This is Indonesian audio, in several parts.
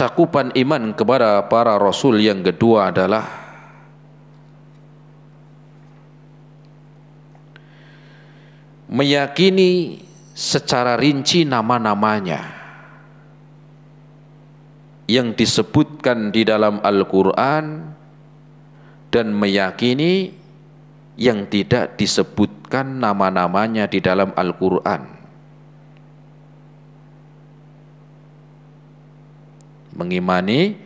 cakupan iman kepada para rasul yang kedua adalah meyakini secara rinci nama-namanya yang disebutkan di dalam Al-Quran dan meyakini yang tidak disebutkan nama-namanya di dalam Al-Quran. Mengimani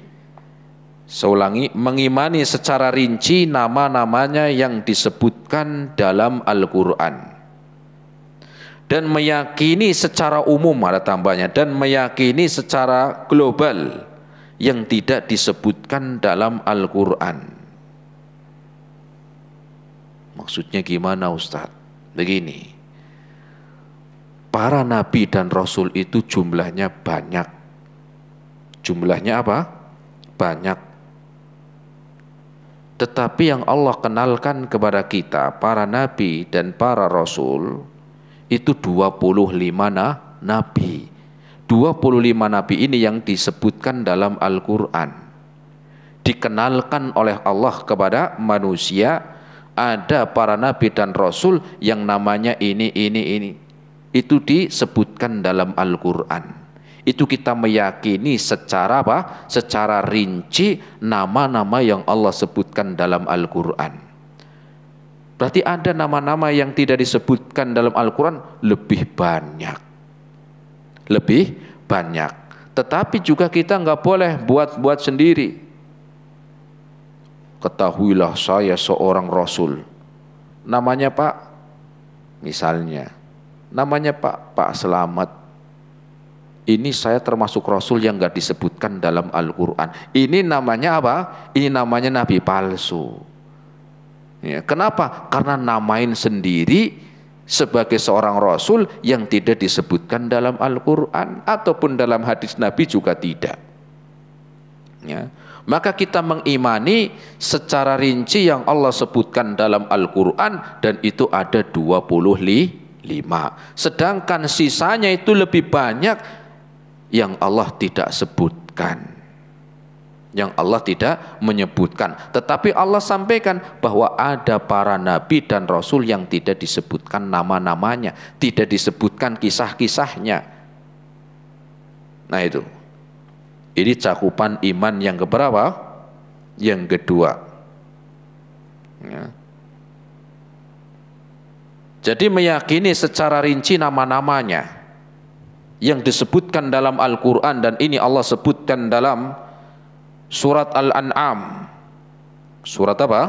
seulangi mengimani secara rinci nama-namanya yang disebutkan dalam Al-Qur'an. Dan meyakini secara umum ada tambahnya dan meyakini secara global yang tidak disebutkan dalam Al-Qur'an. Maksudnya gimana Ustaz? Begini. Para nabi dan rasul itu jumlahnya banyak. Jumlahnya apa? Banyak. Tetapi yang Allah kenalkan kepada kita, para nabi dan para rasul, itu 25 na nabi. 25 nabi ini yang disebutkan dalam Al-Quran. Dikenalkan oleh Allah kepada manusia, ada para nabi dan rasul yang namanya ini, ini, ini. Itu disebutkan dalam Al-Quran itu kita meyakini secara apa? Secara rinci nama-nama yang Allah sebutkan dalam Al-Qur'an. Berarti ada nama-nama yang tidak disebutkan dalam Al-Qur'an lebih banyak. Lebih banyak. Tetapi juga kita nggak boleh buat-buat sendiri. Ketahuilah saya seorang rasul. Namanya Pak misalnya. Namanya Pak Pak Selamat ini saya termasuk rasul yang gak disebutkan dalam Al-Quran. Ini namanya apa? Ini namanya nabi palsu. Ya, kenapa? Karena namain sendiri sebagai seorang rasul yang tidak disebutkan dalam Al-Quran ataupun dalam hadis Nabi juga tidak. Ya. Maka kita mengimani secara rinci yang Allah sebutkan dalam Al-Quran dan itu ada 25. Sedangkan sisanya itu lebih banyak yang Allah tidak sebutkan yang Allah tidak menyebutkan tetapi Allah sampaikan bahwa ada para nabi dan rasul yang tidak disebutkan nama-namanya tidak disebutkan kisah-kisahnya nah itu ini cakupan iman yang keberapa yang kedua ya. jadi meyakini secara rinci nama-namanya yang disebutkan dalam Al-Quran dan ini Allah sebutkan dalam surat Al-An'am surat apa?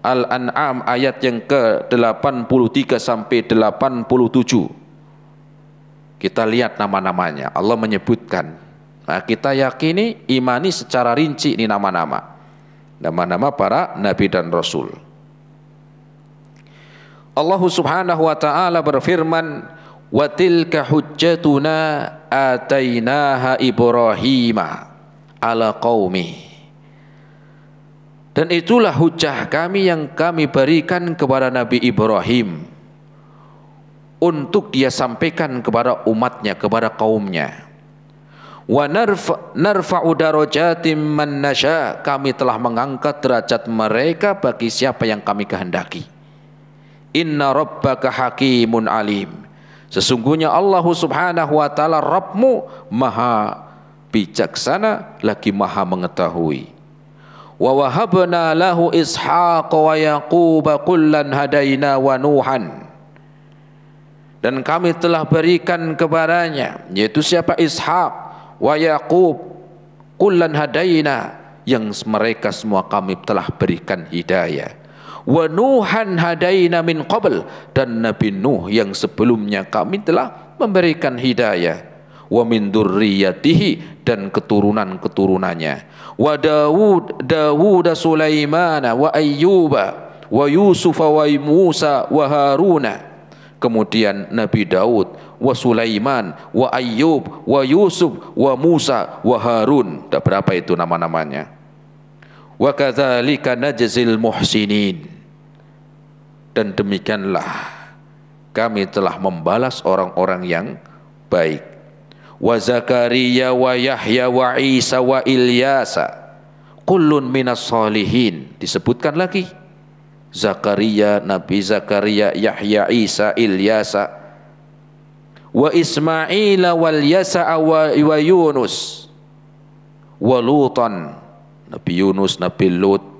Al-An'am ayat yang ke-83 sampai 87 kita lihat nama-namanya Allah menyebutkan nah kita yakini imani secara rinci ini nama-nama nama-nama para nabi dan rasul Allah subhanahu wa ta'ala berfirman wa tilka hujjatuna atainaha ibrahima ala qaumi dan itulah hujah kami yang kami berikan kepada Nabi Ibrahim untuk dia sampaikan kepada umatnya kepada kaumnya wa narfa narfa'u darajatim man nasya kami telah mengangkat derajat mereka bagi siapa yang kami kehendaki inna rabbaka hakimun alim Sesungguhnya Allah subhanahu wa ta'ala Rabbmu maha bijaksana lagi maha mengetahui. Wa wahabna lahu ishaq wa yaquba kullan hadaina wa nuhan. Dan kami telah berikan kepadanya yaitu siapa Ishaq wa Yaqub kullan hadaina yang mereka semua kami telah berikan hidayah wa nuhan hadaina min qabl dan nabi nuh yang sebelumnya kami telah memberikan hidayah wa min dzurriyyatihi dan keturunan-keturunannya wa Dawud Dawud Sulaiman, wa Ayyuba wa Yusufa wa Musa wa Haruna kemudian Nabi Daud wa Sulaiman wa Ayyub wa Yusuf wa Musa wa Harun berapa itu nama-namanya wa kadzalika najzil muhsinin dan demikianlah kami telah membalas orang-orang yang baik wa Zakaria wa Yahya wa Isa wa Ilyasa kullun minas salihin disebutkan lagi Zakaria Nabi Zakaria Yahya Isa Ilyasa wa Ismail wal Yasa wa, wa Yunus wa Lutan Nabi Yunus Nabi Lut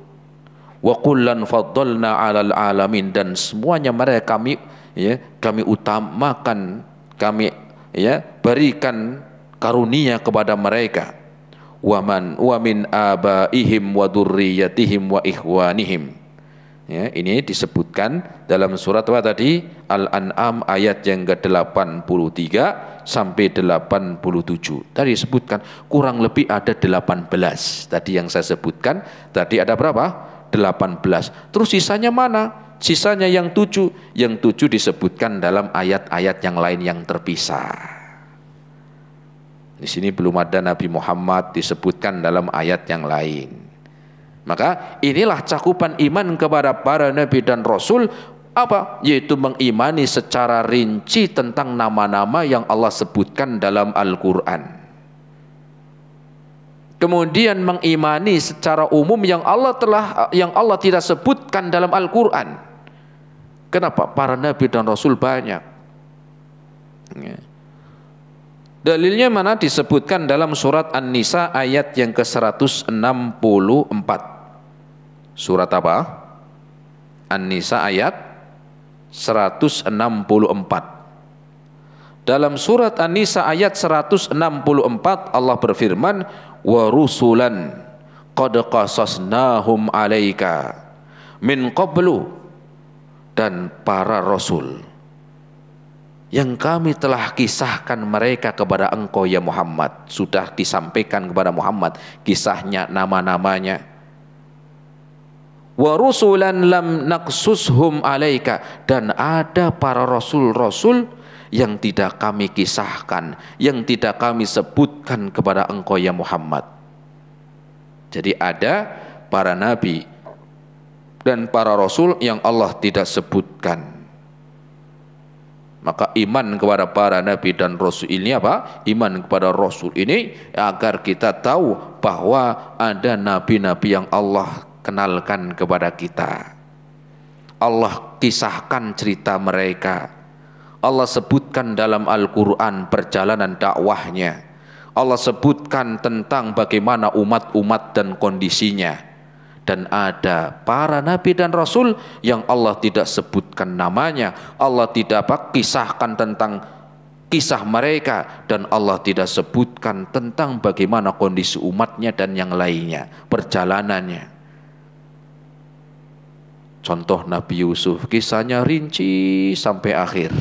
wa kullan faddalna 'alal alamin dan semuanya mereka kami ya kami utamakan kami ya berikan karunia kepada mereka waman wa min abaihim wa dzurriyyatihim wa ikhwanihim ya ini disebutkan dalam surat apa tadi Al-An'am ayat yang ke-83 sampai 87 tadi disebutkan kurang lebih ada 18 tadi yang saya sebutkan tadi ada berapa 18. Terus sisanya mana? Sisanya yang tujuh. Yang tujuh disebutkan dalam ayat-ayat yang lain yang terpisah. Di sini belum ada Nabi Muhammad disebutkan dalam ayat yang lain. Maka inilah cakupan iman kepada para nabi dan rasul apa? Yaitu mengimani secara rinci tentang nama-nama yang Allah sebutkan dalam Al-Qur'an kemudian mengimani secara umum yang Allah telah yang Allah tidak sebutkan dalam Al-Qur'an. Kenapa? Para nabi dan rasul banyak. Ya. Dalilnya mana disebutkan dalam surat An-Nisa ayat yang ke-164. Surat apa? An-Nisa ayat 164. Dalam surat An-Nisa ayat 164 Allah berfirman, wa rusulan qad qasasnahum alaika min qablu dan para rasul yang kami telah kisahkan mereka kepada engkau ya Muhammad sudah disampaikan kepada Muhammad kisahnya nama-namanya wa rusulan lam naqsushum alaika dan ada para rasul-rasul yang tidak kami kisahkan, yang tidak kami sebutkan kepada engkau ya Muhammad. Jadi ada para nabi dan para rasul yang Allah tidak sebutkan. Maka iman kepada para nabi dan rasul ini apa? Iman kepada rasul ini agar kita tahu bahwa ada nabi-nabi yang Allah kenalkan kepada kita. Allah kisahkan cerita mereka Allah sebutkan dalam Al-Quran perjalanan dakwahnya Allah sebutkan tentang bagaimana umat-umat dan kondisinya dan ada para nabi dan rasul yang Allah tidak sebutkan namanya Allah tidak kisahkan tentang kisah mereka dan Allah tidak sebutkan tentang bagaimana kondisi umatnya dan yang lainnya perjalanannya contoh Nabi Yusuf kisahnya rinci sampai akhir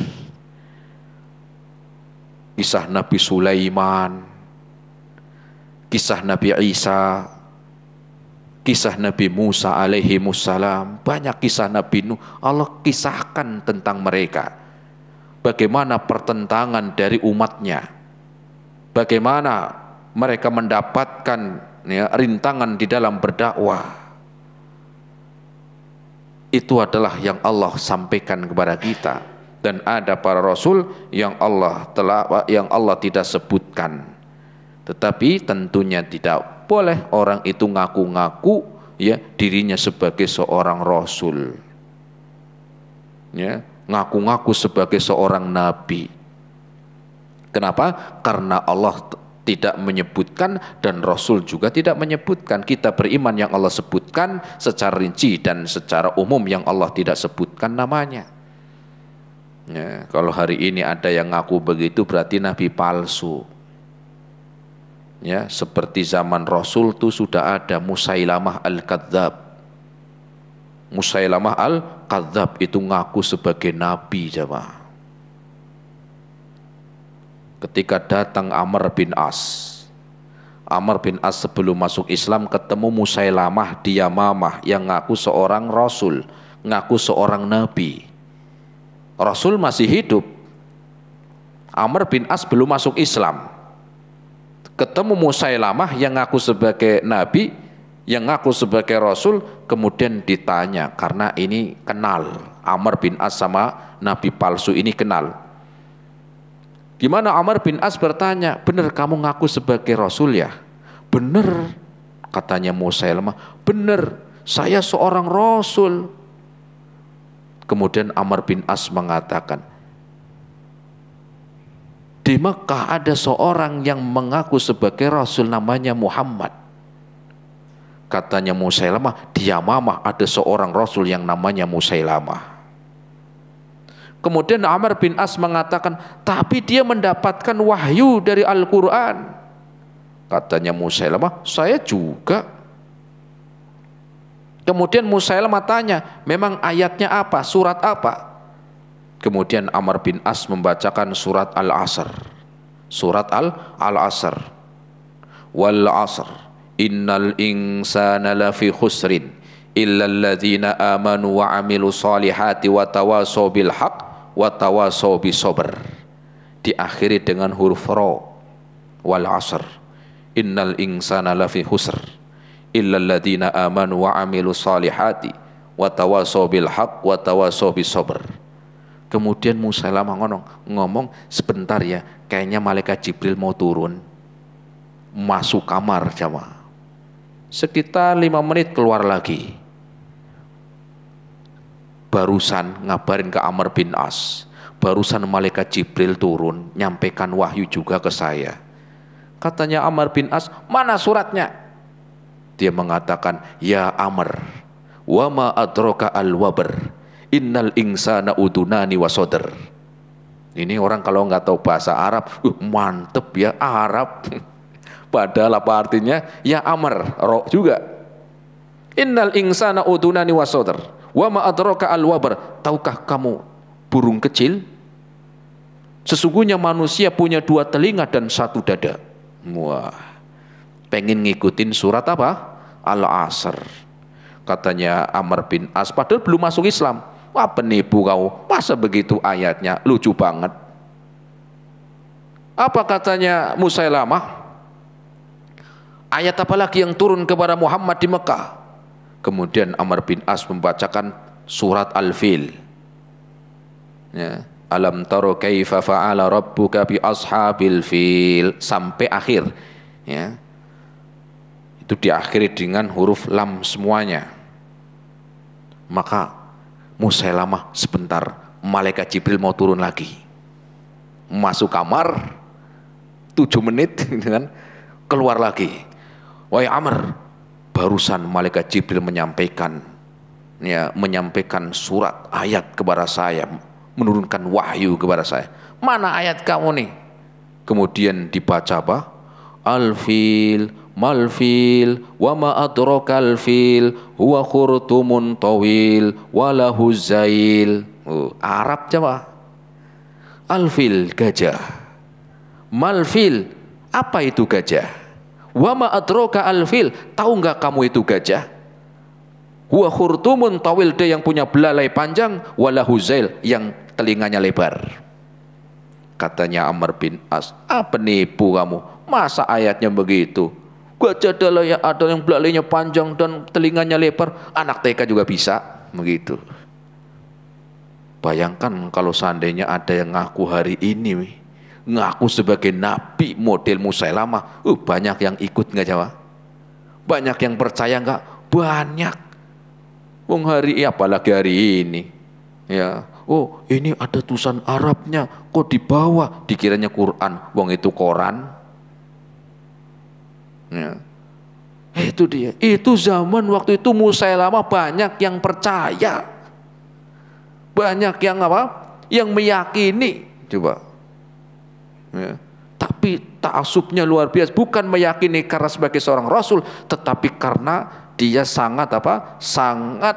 kisah Nabi Sulaiman, kisah Nabi Isa, kisah Nabi Musa alaihi musallam, banyak kisah Nabi Nuh, Allah kisahkan tentang mereka. Bagaimana pertentangan dari umatnya. Bagaimana mereka mendapatkan ya, rintangan di dalam berdakwah. Itu adalah yang Allah sampaikan kepada kita dan ada para rasul yang Allah telah yang Allah tidak sebutkan. Tetapi tentunya tidak boleh orang itu ngaku-ngaku ya dirinya sebagai seorang rasul. Ya, ngaku-ngaku sebagai seorang nabi. Kenapa? Karena Allah tidak menyebutkan dan Rasul juga tidak menyebutkan. Kita beriman yang Allah sebutkan secara rinci dan secara umum yang Allah tidak sebutkan namanya. Ya, kalau hari ini ada yang ngaku begitu berarti nabi palsu. Ya, seperti zaman Rasul itu sudah ada Musailamah al-Kadzab. Musailamah al-Kadzab itu ngaku sebagai nabi jemaah. Ketika datang Amr bin As. Amr bin As sebelum masuk Islam ketemu Musailamah di Yamamah yang ngaku seorang rasul, ngaku seorang nabi Rasul masih hidup. Amr bin As belum masuk Islam. Ketemu Musailamah yang ngaku sebagai nabi, yang ngaku sebagai rasul, kemudian ditanya karena ini kenal Amr bin As sama nabi palsu ini kenal. Gimana Amr bin As bertanya, bener kamu ngaku sebagai rasul ya?" Bener, katanya Musailamah. bener saya seorang rasul." Kemudian Amr bin As mengatakan, di Mekah ada seorang yang mengaku sebagai Rasul namanya Muhammad. Katanya Musailamah, dia Mama ada seorang Rasul yang namanya Musailamah. Kemudian Amr bin As mengatakan, tapi dia mendapatkan wahyu dari Al-Quran. Katanya Musailamah, saya juga Kemudian Musailamah tanya, memang ayatnya apa, surat apa? Kemudian Amr bin As membacakan surat Al-Asr. Surat Al-Asr. Wal asr innal insana lafi khusrin illa alladhina amanu wa amilu salihati wa tawasaw bil haq wa tawasaw sober Diakhiri dengan huruf ro. Wal asr innal insana lafi khusr illalladzina aman wa amilu salihati wa tawasaw haq Kemudian Musa lama ngomong, ngomong sebentar ya, kayaknya malaikat Jibril mau turun. Masuk kamar Jawa. Sekitar lima menit keluar lagi. Barusan ngabarin ke Amr bin As. Barusan malaikat Jibril turun, nyampaikan wahyu juga ke saya. Katanya Amr bin As, mana suratnya? Dia mengatakan, Ya Amr, wama adraka al-wabar, innal insana udunani wasoder. Ini orang kalau nggak tahu bahasa Arab, uh, mantep ya Arab. Padahal apa artinya? Ya Amr, roh juga. Innal insana udunani wasoder. Wama adraka al-wabar. Tahukah kamu burung kecil? Sesungguhnya manusia punya dua telinga dan satu dada. Wah, pengen ngikutin surat apa? Al-Asr. Katanya Amr bin As, padahal belum masuk Islam. Wah penipu kau, masa begitu ayatnya? Lucu banget. Apa katanya Musailamah? Ayat apa lagi yang turun kepada Muhammad di Mekah? Kemudian Amr bin As membacakan surat Al-Fil. Ya. Alam taro kaifa fa'ala rabbuka bi ashabil fil sampai akhir. Ya itu diakhiri dengan huruf lam semuanya. Maka lama sebentar malaikat Jibril mau turun lagi. Masuk kamar tujuh menit dengan gitu keluar lagi. Wahai Amr, barusan malaikat Jibril menyampaikan ya menyampaikan surat ayat kepada saya, menurunkan wahyu kepada saya. Mana ayat kamu nih? Kemudian dibaca apa? Al-fil mal fil wa ma adrakal fil huwa khurtumun tawil walahu zail uh, Arab coba alfil gajah mal fil apa itu gajah wa ma adraka alfil tahu nggak kamu itu gajah huwa khurtumun tawil dia yang punya belalai panjang walahu zail yang telinganya lebar katanya Amr bin As ah penipu kamu masa ayatnya begitu Gua adalah yang ada yang belalainya panjang dan telinganya lebar. Anak TK juga bisa. Begitu. Bayangkan kalau seandainya ada yang ngaku hari ini, ngaku sebagai nabi model Musailamah, uh, banyak yang ikut nggak jawab Banyak yang percaya nggak? Banyak. Wong hari ini ya, apalagi hari ini. Ya, oh ini ada tulisan Arabnya, kok dibawa? Dikiranya Quran, wong itu koran. Ya. Nah, itu dia. Itu zaman waktu itu Musa lama banyak yang percaya. Banyak yang apa? Yang meyakini. Coba. Ya. Tapi taasubnya luar biasa. Bukan meyakini karena sebagai seorang rasul. Tetapi karena dia sangat apa? Sangat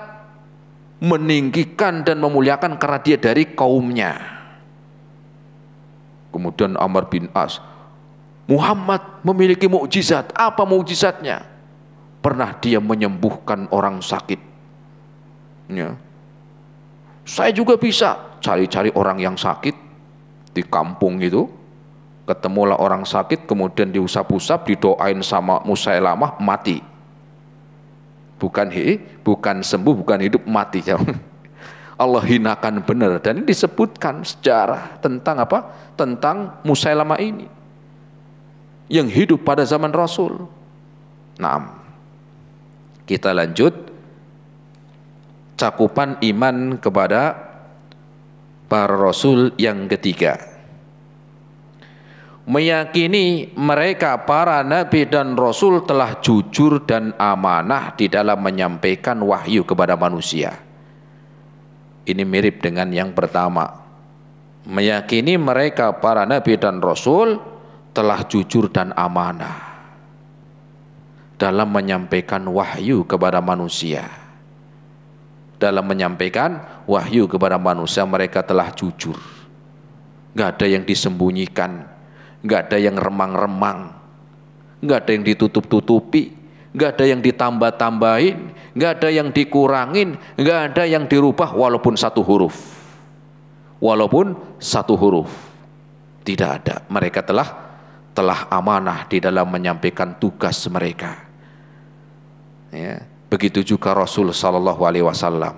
meninggikan dan memuliakan karena dia dari kaumnya. Kemudian Amr bin As Muhammad memiliki mukjizat. Apa mukjizatnya? Pernah dia menyembuhkan orang sakit. Ya. Saya juga bisa cari-cari orang yang sakit di kampung itu. Ketemulah orang sakit kemudian diusap-usap, didoain sama Musailamah mati. Bukan he, bukan sembuh, bukan hidup mati. Allah hinakan benar dan ini disebutkan sejarah tentang apa? Tentang Musailamah ini yang hidup pada zaman Rasul. Naam. Kita lanjut cakupan iman kepada para rasul yang ketiga. Meyakini mereka para nabi dan rasul telah jujur dan amanah di dalam menyampaikan wahyu kepada manusia. Ini mirip dengan yang pertama. Meyakini mereka para nabi dan rasul telah jujur dan amanah dalam menyampaikan wahyu kepada manusia. Dalam menyampaikan wahyu kepada manusia mereka telah jujur. Gak ada yang disembunyikan, gak ada yang remang-remang, gak ada yang ditutup-tutupi, gak ada yang ditambah-tambahin, gak ada yang dikurangin, gak ada yang dirubah walaupun satu huruf. Walaupun satu huruf. Tidak ada, mereka telah telah amanah di dalam menyampaikan tugas mereka. Ya, begitu juga Rasul Shallallahu Alaihi Wasallam.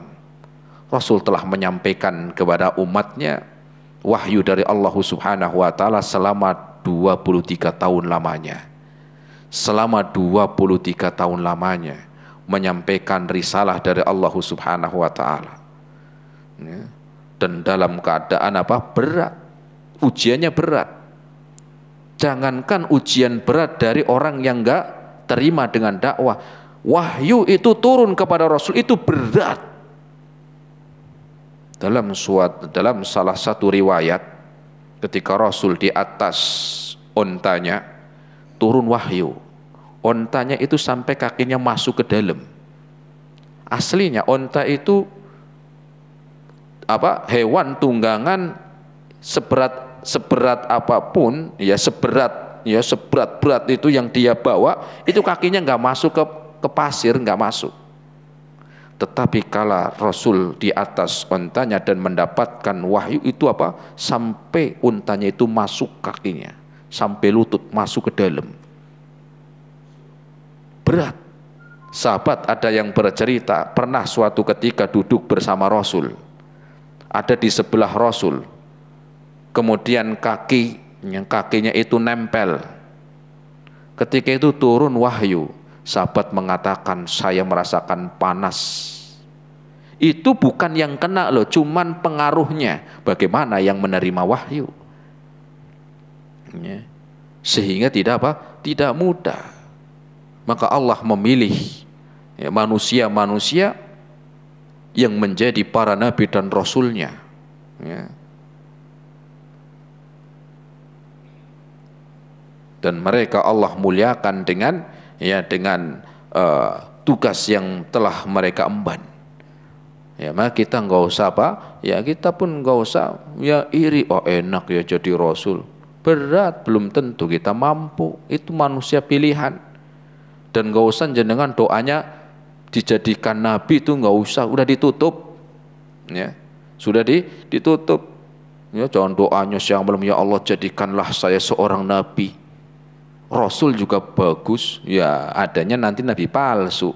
Rasul telah menyampaikan kepada umatnya wahyu dari Allah Subhanahu Wa Taala selama 23 tahun lamanya. Selama 23 tahun lamanya menyampaikan risalah dari Allah Subhanahu Wa Taala. Ya. Dan dalam keadaan apa berat, ujiannya berat Jangankan ujian berat dari orang yang enggak terima dengan dakwah. Wahyu itu turun kepada Rasul itu berat. Dalam suat dalam salah satu riwayat ketika Rasul di atas ontanya turun wahyu. Ontanya itu sampai kakinya masuk ke dalam. Aslinya onta itu apa hewan tunggangan seberat seberat apapun ya seberat ya seberat berat itu yang dia bawa itu kakinya nggak masuk ke ke pasir nggak masuk tetapi kala Rasul di atas untanya dan mendapatkan wahyu itu apa? Sampai untanya itu masuk kakinya, sampai lutut masuk ke dalam. Berat. Sahabat ada yang bercerita pernah suatu ketika duduk bersama Rasul. Ada di sebelah Rasul kemudian kaki yang kakinya itu nempel. Ketika itu turun wahyu, sahabat mengatakan saya merasakan panas. Itu bukan yang kena loh, cuman pengaruhnya. Bagaimana yang menerima wahyu? Ya. Sehingga tidak apa? Tidak mudah. Maka Allah memilih ya, manusia-manusia yang menjadi para nabi dan rasulnya. Ya dan mereka Allah muliakan dengan ya dengan uh, tugas yang telah mereka emban. Ya, maka kita enggak usah apa? Ya, kita pun enggak usah ya iri oh enak ya jadi rasul. Berat belum tentu kita mampu. Itu manusia pilihan. Dan enggak usah jenengan doanya dijadikan nabi itu enggak usah, udah ditutup. Ya. Sudah di, ditutup. Ya, jangan doanya siang malam ya Allah jadikanlah saya seorang nabi. Rasul juga bagus, ya adanya nanti nabi palsu.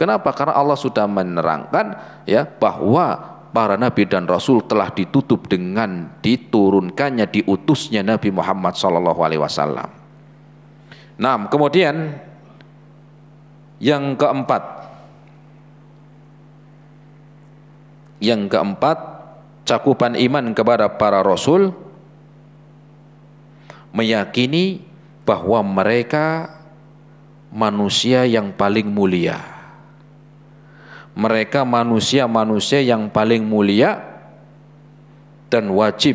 Kenapa? Karena Allah sudah menerangkan ya bahwa para nabi dan rasul telah ditutup dengan diturunkannya diutusnya Nabi Muhammad SAW. alaihi Nah, kemudian yang keempat yang keempat cakupan iman kepada para rasul meyakini bahwa mereka manusia yang paling mulia. Mereka manusia-manusia yang paling mulia dan wajib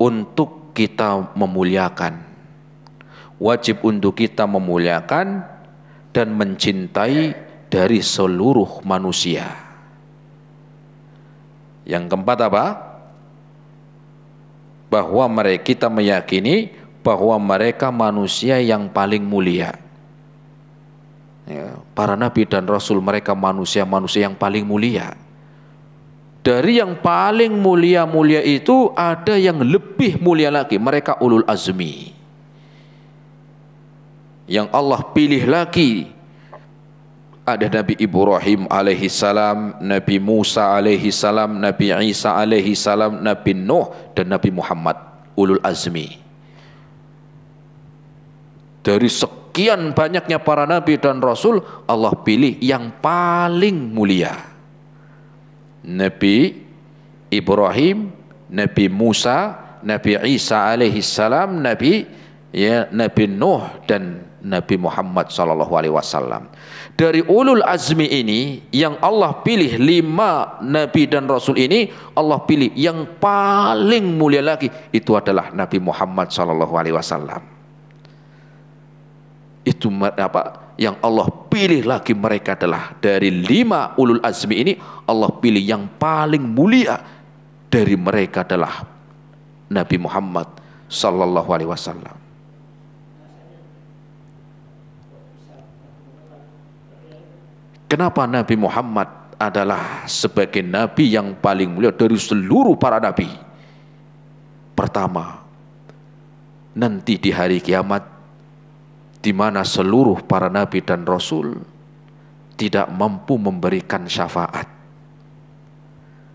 untuk kita memuliakan. Wajib untuk kita memuliakan dan mencintai dari seluruh manusia. Yang keempat apa? Bahwa mereka kita meyakini bahwa mereka manusia yang paling mulia. Ya, para nabi dan rasul mereka manusia-manusia yang paling mulia. Dari yang paling mulia-mulia itu ada yang lebih mulia lagi, mereka ulul azmi. Yang Allah pilih lagi ada Nabi Ibrahim alaihi salam, Nabi Musa alaihi salam, Nabi Isa alaihi salam, Nabi Nuh dan Nabi Muhammad ulul azmi. Dari sekian banyaknya para nabi dan rasul, Allah pilih yang paling mulia. Nabi Ibrahim, Nabi Musa, Nabi Isa alaihi salam, Nabi ya Nabi Nuh dan Nabi Muhammad sallallahu alaihi wasallam. Dari ulul azmi ini yang Allah pilih lima nabi dan rasul ini Allah pilih yang paling mulia lagi itu adalah Nabi Muhammad sallallahu alaihi wasallam itu apa yang Allah pilih lagi mereka adalah dari lima ulul azmi ini Allah pilih yang paling mulia dari mereka adalah Nabi Muhammad sallallahu alaihi wasallam. Kenapa Nabi Muhammad adalah sebagai nabi yang paling mulia dari seluruh para nabi? Pertama, nanti di hari kiamat di mana seluruh para nabi dan rasul tidak mampu memberikan syafaat.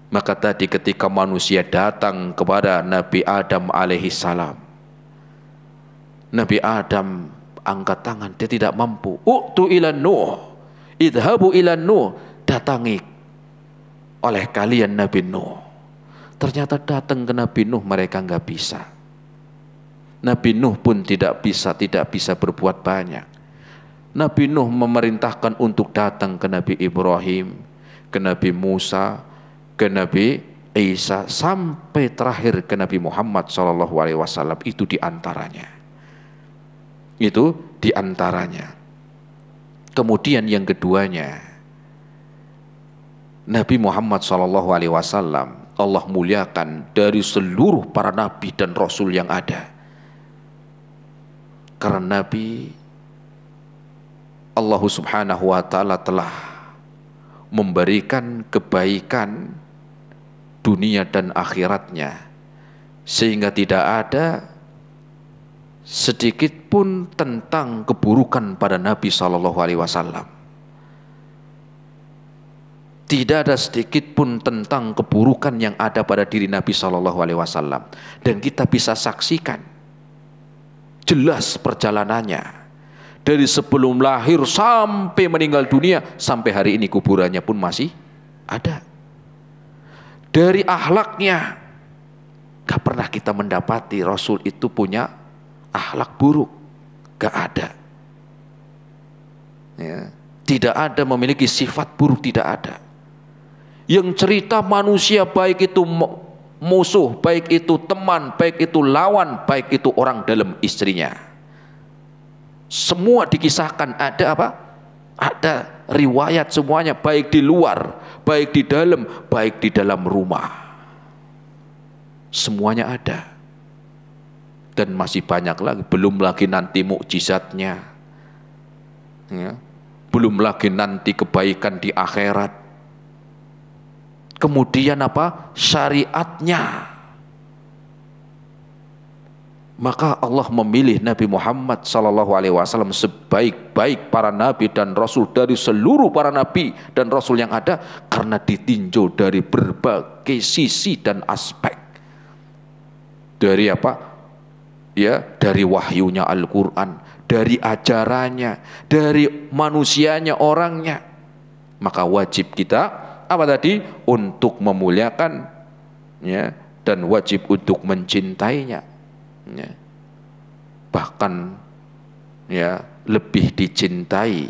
Maka tadi ketika manusia datang kepada Nabi Adam alaihi salam. Nabi Adam angkat tangan, dia tidak mampu. U'tu ila Nuh, idhabu ila Nuh, datangi oleh kalian Nabi Nuh. Ternyata datang ke Nabi Nuh mereka enggak bisa. Nabi Nuh pun tidak bisa tidak bisa berbuat banyak. Nabi Nuh memerintahkan untuk datang ke Nabi Ibrahim, ke Nabi Musa, ke Nabi Isa sampai terakhir ke Nabi Muhammad Shallallahu Alaihi Wasallam itu diantaranya. Itu diantaranya. Kemudian yang keduanya, Nabi Muhammad Shallallahu Alaihi Wasallam Allah muliakan dari seluruh para nabi dan rasul yang ada karena Nabi Allah Subhanahu wa taala telah memberikan kebaikan dunia dan akhiratnya sehingga tidak ada sedikit pun tentang keburukan pada Nabi Shallallahu Alaihi Wasallam. Tidak ada sedikit pun tentang keburukan yang ada pada diri Nabi Shallallahu Alaihi Wasallam, dan kita bisa saksikan jelas perjalanannya. Dari sebelum lahir sampai meninggal dunia, sampai hari ini kuburannya pun masih ada. Dari ahlaknya, gak pernah kita mendapati Rasul itu punya ahlak buruk. Gak ada. Ya. Tidak ada memiliki sifat buruk, tidak ada. Yang cerita manusia baik itu musuh, baik itu teman, baik itu lawan, baik itu orang dalam istrinya. Semua dikisahkan ada apa? Ada riwayat semuanya baik di luar, baik di dalam, baik di dalam rumah. Semuanya ada. Dan masih banyak lagi, belum lagi nanti mukjizatnya. Ya. Belum lagi nanti kebaikan di akhirat kemudian apa syariatnya maka Allah memilih Nabi Muhammad Sallallahu Alaihi Wasallam sebaik-baik para nabi dan rasul dari seluruh para nabi dan rasul yang ada karena ditinjau dari berbagai sisi dan aspek dari apa ya dari wahyunya Al-Quran dari ajarannya dari manusianya orangnya maka wajib kita apa tadi untuk memuliakan ya dan wajib untuk mencintainya ya. bahkan ya lebih dicintai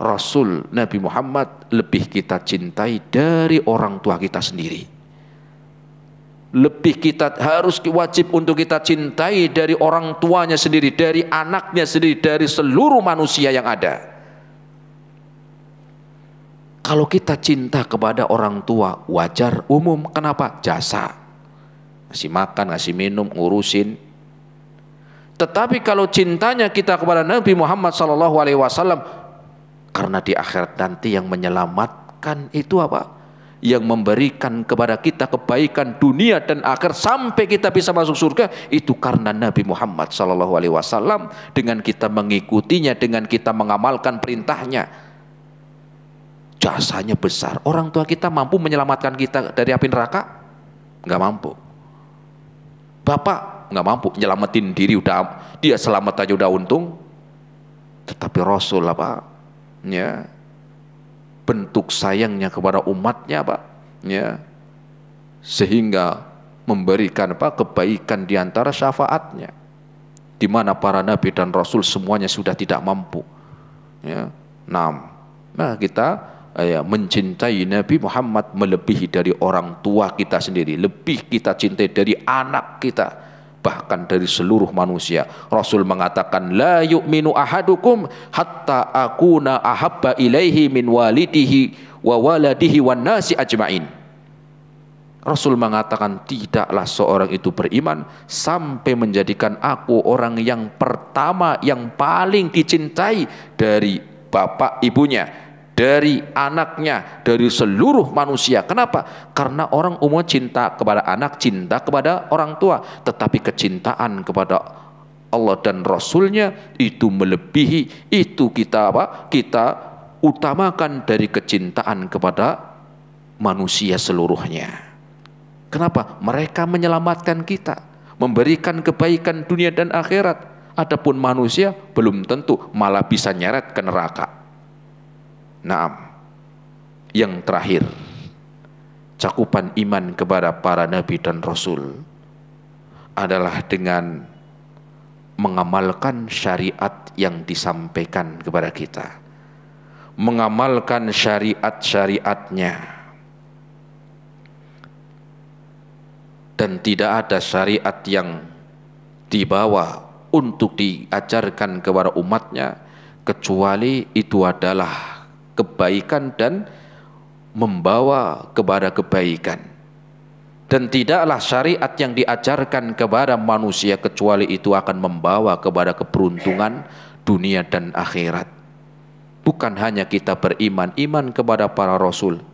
Rasul Nabi Muhammad lebih kita cintai dari orang tua kita sendiri lebih kita harus wajib untuk kita cintai dari orang tuanya sendiri, dari anaknya sendiri, dari seluruh manusia yang ada. Kalau kita cinta kepada orang tua, wajar umum. Kenapa? Jasa. Ngasih makan, ngasih minum, ngurusin. Tetapi kalau cintanya kita kepada Nabi Muhammad Shallallahu Alaihi Wasallam, karena di akhirat nanti yang menyelamatkan itu apa? Yang memberikan kepada kita kebaikan dunia dan akhir sampai kita bisa masuk surga itu karena Nabi Muhammad Shallallahu Alaihi Wasallam dengan kita mengikutinya, dengan kita mengamalkan perintahnya jasanya besar. Orang tua kita mampu menyelamatkan kita dari api neraka? Nggak mampu. Bapak nggak mampu nyelamatin diri udah dia selamat aja udah untung. Tetapi Rasul apa? Ya. Bentuk sayangnya kepada umatnya Pak. Ya. Sehingga memberikan apa kebaikan di antara syafaatnya di mana para nabi dan rasul semuanya sudah tidak mampu ya enam nah kita Ah, ya, mencintai Nabi Muhammad melebihi dari orang tua kita sendiri, lebih kita cintai dari anak kita, bahkan dari seluruh manusia. Rasul mengatakan, La yu'minu ahadukum hatta akuna ahabba ilaihi min walidihi wa waladihi wa nasi ajma'in. Rasul mengatakan tidaklah seorang itu beriman sampai menjadikan aku orang yang pertama yang paling dicintai dari bapak ibunya dari anaknya, dari seluruh manusia. Kenapa? Karena orang umum cinta kepada anak, cinta kepada orang tua, tetapi kecintaan kepada Allah dan Rasulnya itu melebihi itu kita apa? Kita utamakan dari kecintaan kepada manusia seluruhnya. Kenapa? Mereka menyelamatkan kita, memberikan kebaikan dunia dan akhirat. Adapun manusia belum tentu malah bisa nyeret ke neraka. Naam. Yang terakhir, cakupan iman kepada para nabi dan rasul adalah dengan mengamalkan syariat yang disampaikan kepada kita. Mengamalkan syariat-syariatnya. Dan tidak ada syariat yang dibawa untuk diajarkan kepada umatnya kecuali itu adalah kebaikan dan membawa kepada kebaikan dan tidaklah syariat yang diajarkan kepada manusia kecuali itu akan membawa kepada keberuntungan dunia dan akhirat bukan hanya kita beriman iman kepada para rasul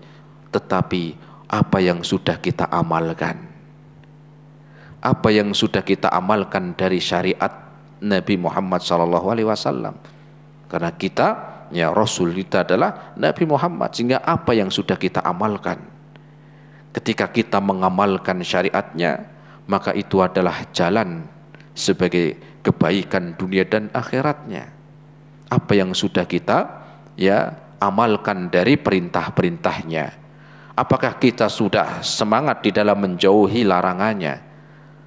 tetapi apa yang sudah kita amalkan apa yang sudah kita amalkan dari syariat Nabi Muhammad SAW karena kita umatnya Rasul kita adalah Nabi Muhammad sehingga apa yang sudah kita amalkan ketika kita mengamalkan syariatnya maka itu adalah jalan sebagai kebaikan dunia dan akhiratnya apa yang sudah kita ya amalkan dari perintah-perintahnya apakah kita sudah semangat di dalam menjauhi larangannya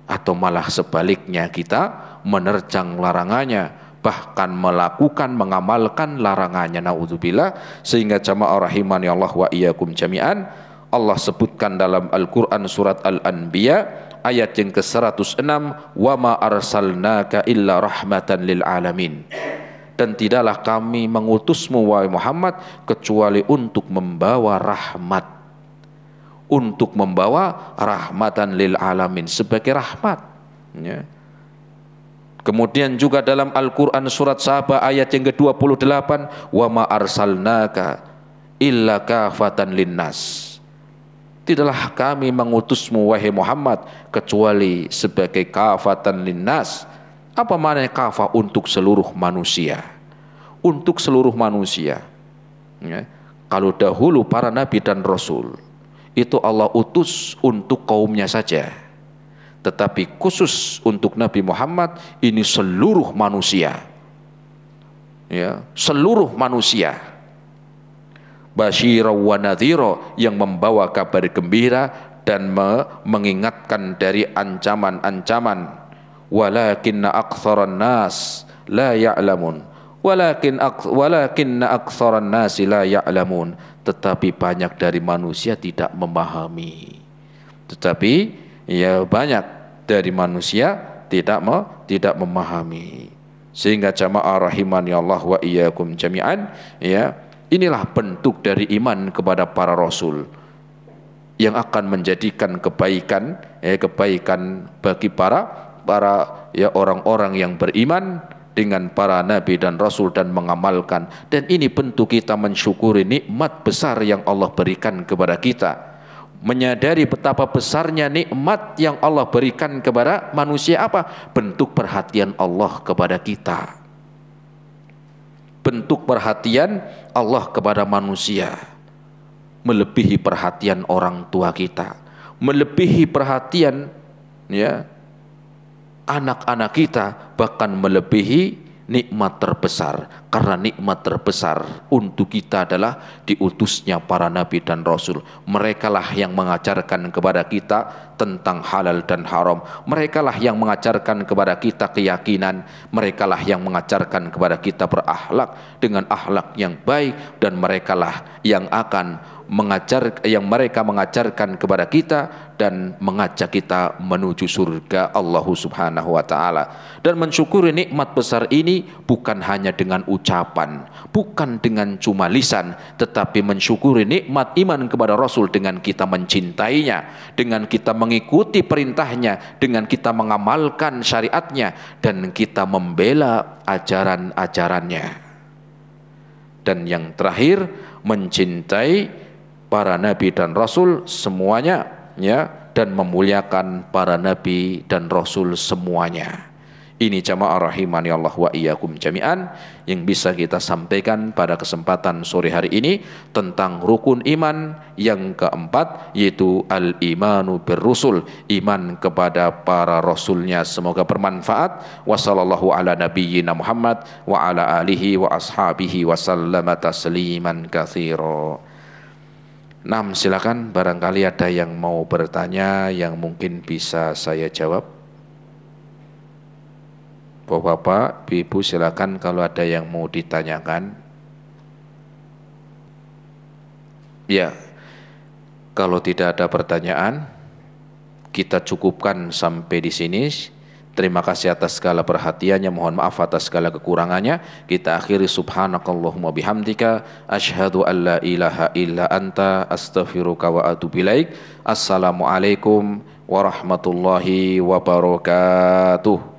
atau malah sebaliknya kita menerjang larangannya bahkan melakukan mengamalkan larangannya naudzubillah sehingga jamaah rahimani Allah wa iyyakum jami'an Allah sebutkan dalam Al-Qur'an surat Al-Anbiya ayat yang ke-106 wa ma arsalnaka illa rahmatan lil alamin dan tidaklah kami mengutusmu wahai Muhammad kecuali untuk membawa rahmat untuk membawa rahmatan lil alamin sebagai rahmat ya Kemudian juga dalam Al-Quran surat Sabah ayat yang ke-28 Wa ma arsalnaka illa kafatan linnas Tidaklah kami mengutusmu wahai Muhammad kecuali sebagai kafatan linnas. Apa maknanya kafa untuk seluruh manusia? Untuk seluruh manusia. Ya. Kalau dahulu para nabi dan rasul itu Allah utus untuk kaumnya saja tetapi khusus untuk Nabi Muhammad ini seluruh manusia. Ya, seluruh manusia. Basyira wa nadhira yang membawa kabar gembira dan mengingatkan dari ancaman-ancaman. Walakin aktsaran nas la ya'lamun. Walakin walakin aktsaran nas la ya'lamun. Tetapi banyak dari manusia tidak memahami. Tetapi ya banyak dari manusia tidak me, tidak memahami. Sehingga jamaah ya Allah wa iyyakum jami'an ya inilah bentuk dari iman kepada para rasul yang akan menjadikan kebaikan ya, kebaikan bagi para para ya orang-orang yang beriman dengan para nabi dan rasul dan mengamalkan dan ini bentuk kita mensyukuri nikmat besar yang Allah berikan kepada kita menyadari betapa besarnya nikmat yang Allah berikan kepada manusia apa? Bentuk perhatian Allah kepada kita. Bentuk perhatian Allah kepada manusia melebihi perhatian orang tua kita, melebihi perhatian ya anak-anak kita bahkan melebihi nikmat terbesar karena nikmat terbesar untuk kita adalah diutusnya para nabi dan rasul merekalah yang mengajarkan kepada kita tentang halal dan haram merekalah yang mengajarkan kepada kita keyakinan merekalah yang mengajarkan kepada kita berakhlak dengan akhlak yang baik dan merekalah yang akan mengajar yang mereka mengajarkan kepada kita dan mengajak kita menuju surga Allah Subhanahu wa taala. Dan mensyukuri nikmat besar ini bukan hanya dengan ucapan, bukan dengan cuma lisan, tetapi mensyukuri nikmat iman kepada Rasul dengan kita mencintainya, dengan kita mengikuti perintahnya, dengan kita mengamalkan syariatnya dan kita membela ajaran-ajarannya. Dan yang terakhir mencintai para nabi dan rasul semuanya ya dan memuliakan para nabi dan rasul semuanya. Ini jamaah rahimani Allah wa iyyakum jami'an yang bisa kita sampaikan pada kesempatan sore hari ini tentang rukun iman yang keempat yaitu al-imanu birrusul, iman kepada para rasulnya. Semoga bermanfaat. Wassallallahu ala nabiyyina Muhammad wa ala alihi wa ashabihi wasallama tasliman katsira. 6 silakan barangkali ada yang mau bertanya yang mungkin bisa saya jawab. Bapak-bapak, Ibu silakan kalau ada yang mau ditanyakan. Ya. Kalau tidak ada pertanyaan, kita cukupkan sampai di sini. Terima kasih atas segala perhatiannya, mohon maaf atas segala kekurangannya. Kita akhiri subhanakallahumma bihamdika asyhadu alla ilaha illa anta astaghfiruka wa atubu ilaik. Assalamualaikum warahmatullahi wabarakatuh.